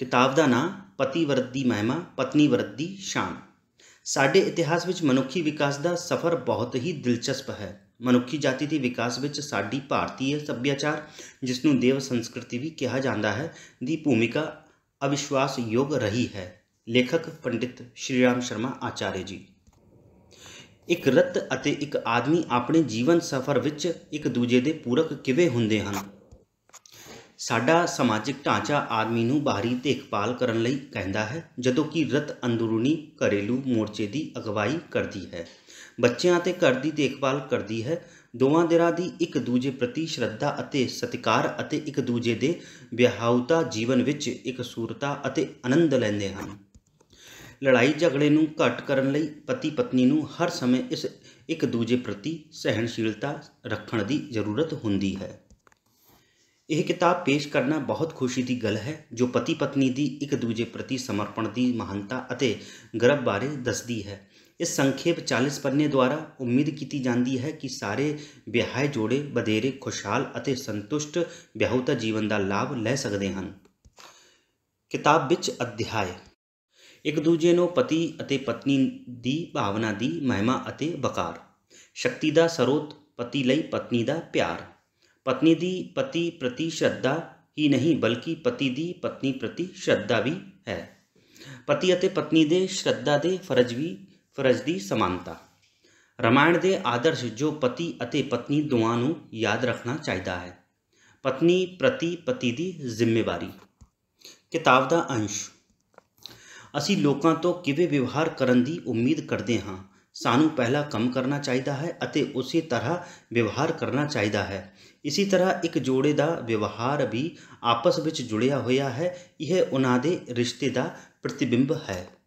ਕਿਤਾਬ ਦਾ ਨਾਂ ਪਤੀ ਵਰਦੀ ਮਹਿਮਾ ਪਤਨੀ ਵਰਦੀ ਸ਼ਾਮ ਸਾਡੇ ਇਤਿਹਾਸ ਵਿੱਚ ਮਨੁੱਖੀ ਵਿਕਾਸ ਦਾ ਸਫ਼ਰ ਬਹੁਤ ਹੀ ਦਿਲਚਸਪ ਹੈ ਮਨੁੱਖੀ ਜਾਤੀ ਦੇ ਵਿਕਾਸ ਵਿੱਚ ਸਾਡੀ ਭਾਰਤੀ ਸੱਭਿਆਚਾਰ ਜਿਸ ਨੂੰ ਦੇਵ ਸੰਸਕ੍ਰਿਤੀ ਵੀ ਕਿਹਾ ਜਾਂਦਾ ਹੈ ਦੀ ਭੂਮਿਕਾ ਅਵਿਸ਼ਵਾਸ ਯੋਗ ਰਹੀ ਹੈ ਲੇਖਕ ਪੰਡਿਤ ਸ਼੍ਰੀਰਾਮ ਸ਼ਰਮਾ ਆਚਾਰੇ ਜੀ ਇੱਕ ਰਤ ਅਤੇ ਇੱਕ ਆਦਮੀ ਆਪਣੇ ਜੀਵਨ ਸਫ਼ਰ ਵਿੱਚ ਇੱਕ ਦੂਜੇ ਦੇ ਪੂਰਕ ਕਿਵੇਂ ਹੁੰਦੇ ਹਨ ਸਾਡਾ ਸਮਾਜਿਕ ਢਾਂਚਾ ਆਦਮੀ ਨੂੰ ਬਾਹਰੀ ਦੇਖਭਾਲ ਕਰਨ ਲਈ ਕਹਿੰਦਾ ਹੈ ਜਦੋਂ ਕਿ ਰਤ ਅੰਦਰੂਨੀ ਘਰੇਲੂ ਮੋਰਚੇ ਦੀ ਅਗਵਾਈ ਕਰਦੀ ਹੈ ਬੱਚਿਆਂ ਤੇ ਘਰ ਦੀ ਦੇਖਭਾਲ ਕਰਦੀ ਹੈ ਦੋਵਾਂ ਧਿਰਾਂ ਦੀ ਇੱਕ ਦੂਜੇ ਪ੍ਰਤੀ ਸ਼ਰਧਾ ਅਤੇ ਸਤਿਕਾਰ ਅਤੇ ਇੱਕ ਦੂਜੇ ਦੇ ਵਿਆਹਾਉਤਾ ਜੀਵਨ ਵਿੱਚ ਇੱਕ ਸੂਰਤਾ ਅਤੇ ਆਨੰਦ ਲੈਂਦੇ ਹਨ ਲੜਾਈ ਝਗੜੇ ਨੂੰ ਘਟ ਕਰਨ ਲਈ ਪਤੀ ਪਤਨੀ ਨੂੰ ਹਰ ਸਮੇਂ ਇਸ ਇੱਕ ਦੂਜੇ ਪ੍ਰਤੀ ਸਹਿਣਸ਼ੀਲਤਾ ਰੱਖਣ ਦੀ ਜ਼ਰੂਰਤ ਹੁੰਦੀ ਹੈ ਇਹ ਕਿਤਾਬ ਪੇਸ਼ ਕਰਨਾ ਬਹੁਤ ਖੁਸ਼ੀ ਦੀ ਗੱਲ ਹੈ ਜੋ ਪਤੀ ਪਤਨੀ ਦੀ ਇੱਕ ਦੂਜੇ ਪ੍ਰਤੀ ਸਮਰਪਣ ਦੀ ਮਹਾਨਤਾ ਅਤੇ ਗਰਭ ਬਾਰੇ ਦੱਸਦੀ ਹੈ इस संक्षेप चालीस पन्ने द्वारा उम्मीद की जाती है कि सारे ਵਿਆਹੇ ਜੋੜੇ ਬਦੇਰੇ ਖੁਸ਼ਹਾਲ ਅਤੇ ਸੰਤੁਸ਼ਟ ਵਿਆਹੁਤਾ ਜੀਵਨ ਦਾ ਲਾਭ ਲੈ ਸਕਦੇ ਹਨ ਕਿਤਾਬ ਵਿੱਚ ਅਧਿਆਇ ਇੱਕ ਦੂਜੇ ਨੂੰ ਪਤੀ ਅਤੇ ਪਤਨੀ ਦੀ ਭਾਵਨਾ ਦੀ ਮਹਿਮਾ ਅਤੇ ਵਕਾਰ ਸ਼ਕਤੀ ਦਾ ਸਰੋਤ ਪਤੀ ਲਈ ਪਤਨੀ ਦਾ ਪਿਆਰ पत्नीधि पति प्रति श्रद्धा ही नहीं बल्कि पतिधि पत्नी प्रति श्रद्धा भी है पति ਅਤੇ ਪਤਨੀ ਦੇ ਸ਼ਰਧਾ ਦੇ ਫਰਜ਼ ਵੀ ਫਰਜ਼ ਦੀ ਸਮਾਨਤਾ ਰਮਾਇਣ ਦੇ ਆਦਰਸ਼ ਜੋ ਪਤੀ ਅਤੇ ਪਤਨੀ ਦੋਵਾਂ ਨੂੰ ਯਾਦ ਰੱਖਣਾ ਚਾਹੀਦਾ ਹੈ ਪਤਨੀ ਪ੍ਰਤੀ ਪਤੀ ਦੀ ਜ਼ਿੰਮੇਵਾਰੀ ਕਿਤਾਬ ਦਾ ਅੰਸ਼ ਅਸੀਂ ਲੋਕਾਂ ਤੋਂ ਕਿਵੇਂ ਵਿਵਹਾਰ ਕਰਨ ਦੀ ਉਮੀਦ ਕਰਦੇ ਹਾਂ सानू पहला कम करना चाहिए है अते उसी तरह व्यवहार करना चाहिए है इसी तरह एक जोड़े का व्यवहार भी आपस में जुड़िया हुआ है यह उन्हें रिश्ते का प्रतिबिंब है